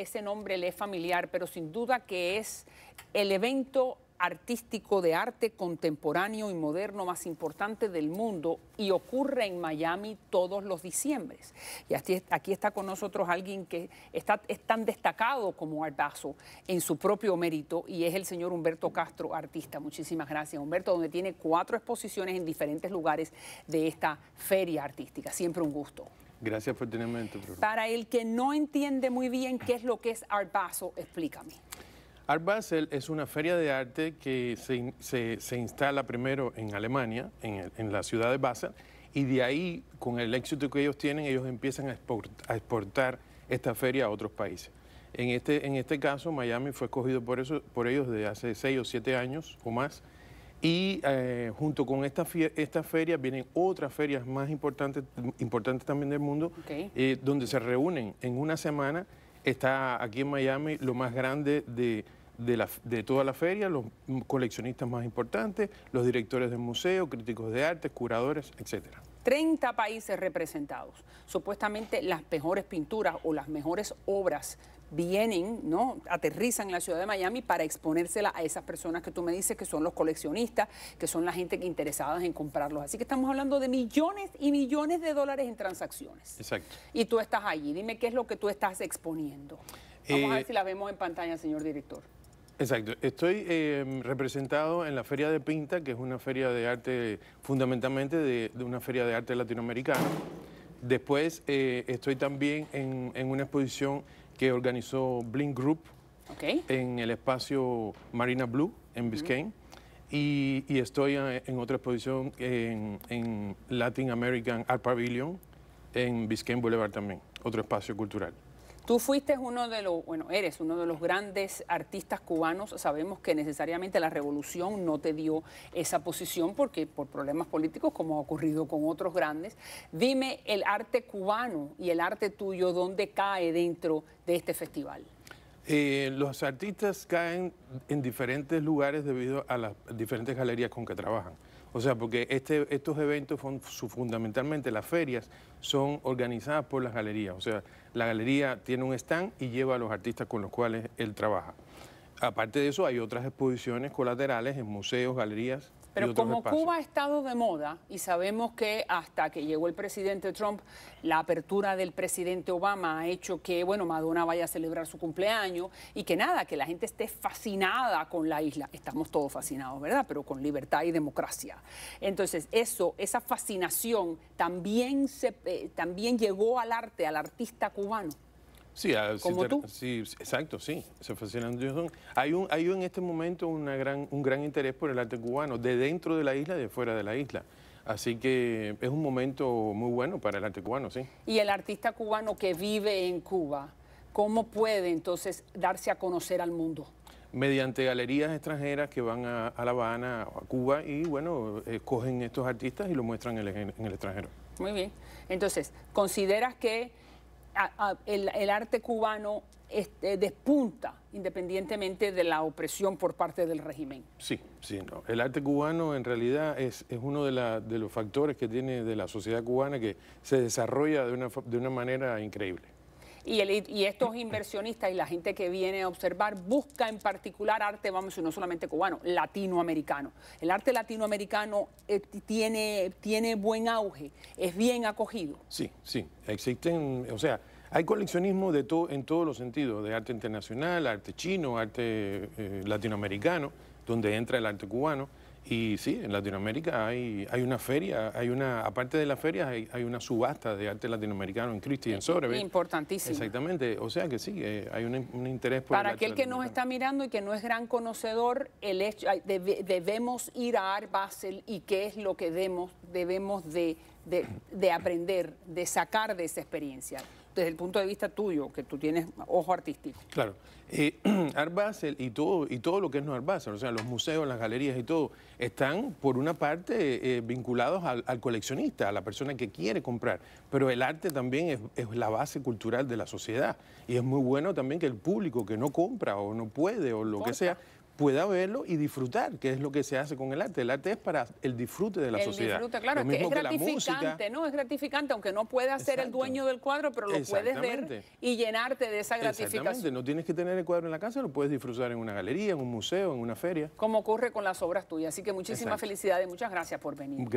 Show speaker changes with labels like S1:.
S1: ese nombre le es familiar, pero sin duda que es el evento artístico de arte contemporáneo y moderno más importante del mundo y ocurre en Miami todos los diciembres. Y aquí, está con nosotros alguien que está, es tan destacado como Ardazo en su propio mérito y es el señor Humberto Castro, artista. Muchísimas gracias, Humberto, donde tiene cuatro exposiciones en diferentes lugares de esta feria artística. Siempre un gusto.
S2: Gracias por tenerme en tu programa.
S1: Para el que no entiende muy bien qué es lo que es Art Basel, explícame.
S2: Art Basel es una feria de arte que se, instala primero en Alemania, en, la ciudad de Basel, y de ahí, con el éxito que ellos tienen, ellos empiezan a, exportar esta feria a otros países. En este, en este caso, Miami fue escogido por, eso, por ellos de hace seis o siete años o más y eh, junto con esta feria vienen otras ferias más importantes, importantes también del mundo, eh, donde se reúnen en una semana. Está aquí en Miami lo más grande de, de, de toda la feria, los coleccionistas más importantes, los directores del museo, críticos de arte, curadores, etc.
S1: 30 países representados, supuestamente las mejores pinturas o las mejores obras vienen, ¿no? aterrizan en la ciudad de Miami para exponérsela a esas personas que tú me dices que son los coleccionistas, que son la gente interesada en comprarlos. Así que estamos hablando de millones y millones de dólares en transacciones. Exacto. Y tú estás allí. Dime qué es lo que tú estás exponiendo. Vamos a ver eh, si la vemos en pantalla, señor director.
S2: Exacto. Estoy eh, representado en la Feria de Pinta, que es una feria de arte, fundamentalmente de, una feria de arte latinoamericana. Después eh, estoy también en, en una exposición que organizó Blink Group en el espacio Marina Blue en Biscayne. y, estoy en otra exposición en Latin American Art Pavilion en Biscayne Boulevard también, otro espacio cultural.
S1: Tú fuiste uno de los, bueno, eres uno de los grandes artistas cubanos. Sabemos que necesariamente la revolución no te dio esa posición porque por problemas políticos, como ha ocurrido con otros grandes. Dime el arte cubano y el arte tuyo, ¿dónde cae dentro de este festival?
S2: Eh, los artistas caen en diferentes lugares debido a las diferentes galerías con que trabajan. O sea, porque este, estos eventos, son, fundamentalmente las ferias, son organizadas por las galerías. O sea, la galería tiene un stand y lleva a los artistas con los cuales él trabaja. Aparte de eso, hay otras exposiciones colaterales en museos, galerías pero como Cuba
S1: ha estado de moda y sabemos que hasta que llegó el presidente Trump, la apertura del presidente Obama ha hecho que, bueno, Madonna vaya a celebrar su cumpleaños y que nada, que la gente esté fascinada con la isla. Estamos todos fascinados, ¿verdad? Pero con libertad y democracia. Entonces, eso, esa fascinación también, se, eh, también llegó al arte, al artista cubano.
S2: Ah, sí, exacto, sí. Se fascinan. Hay un, hay en este momento una gran, un gran interés por el arte cubano, de dentro de la isla y de fuera de la isla. Así que es un momento muy bueno para el arte cubano, sí.
S1: Y el artista cubano que vive en Cuba, ¿cómo puede entonces darse a conocer al mundo?
S2: mediante galerías extranjeras que van a, La Habana, a Cuba, y bueno, escogen eh, estos artistas y lo muestran en el extranjero.
S1: Muy bien. Entonces, ¿consideras que el, el, arte cubano este, despunta independientemente de la opresión por parte del régimen.
S2: Sí, sí, no. El arte cubano en realidad es, uno de, de, los factores que tiene de la sociedad cubana que se desarrolla de una, de una manera increíble.
S1: Y, estos inversionistas y la gente que viene a observar busca en particular arte, vamos, no solamente cubano, latinoamericano. El arte latinoamericano eh, tiene, tiene buen auge, es bien acogido.
S2: Sí, sí, existen, o sea, hay coleccionismo de todo en todos los sentidos, de arte internacional, arte chino, arte eh, latinoamericano, donde entra el arte cubano. Y sí, en Latinoamérica hay, hay una feria, hay una, aparte de la feria hay, una subasta de arte latinoamericano en Christie y en Sotheby's. Importantísimo. Exactamente, o sea que sí, eh, hay un, interés por Para aquel que nos
S1: está mirando y que no es gran conocedor, el hecho, debemos ir a Art Basel y qué es lo que debemos, debemos de, de aprender, de sacar de esa experiencia desde el punto de vista tuyo, que tú tienes ojo artístico.
S2: Claro. Eh, Art Basel y todo, y todo lo que es no Art Basel, o sea, los museos, las galerías y todo, están por una parte eh, vinculados al, coleccionista, a la persona que quiere comprar, pero el arte también es, la base cultural de la sociedad y es muy bueno también que el público que no compra o no puede o lo que sea pueda verlo y disfrutar, que es lo que se hace con el arte. El arte es para el disfrute de la el sociedad. Disfrute, claro, es, gratificante,
S1: ¿no? Es gratificante, aunque no puedas ser el dueño del cuadro, pero lo puedes ver y llenarte de esa gratificación. Exactamente,
S2: no tienes que tener el cuadro en la casa, lo puedes disfrutar en una galería, en un museo, en una feria.
S1: Como ocurre con las obras tuyas. Así que muchísimas felicidades, muchas gracias por venir.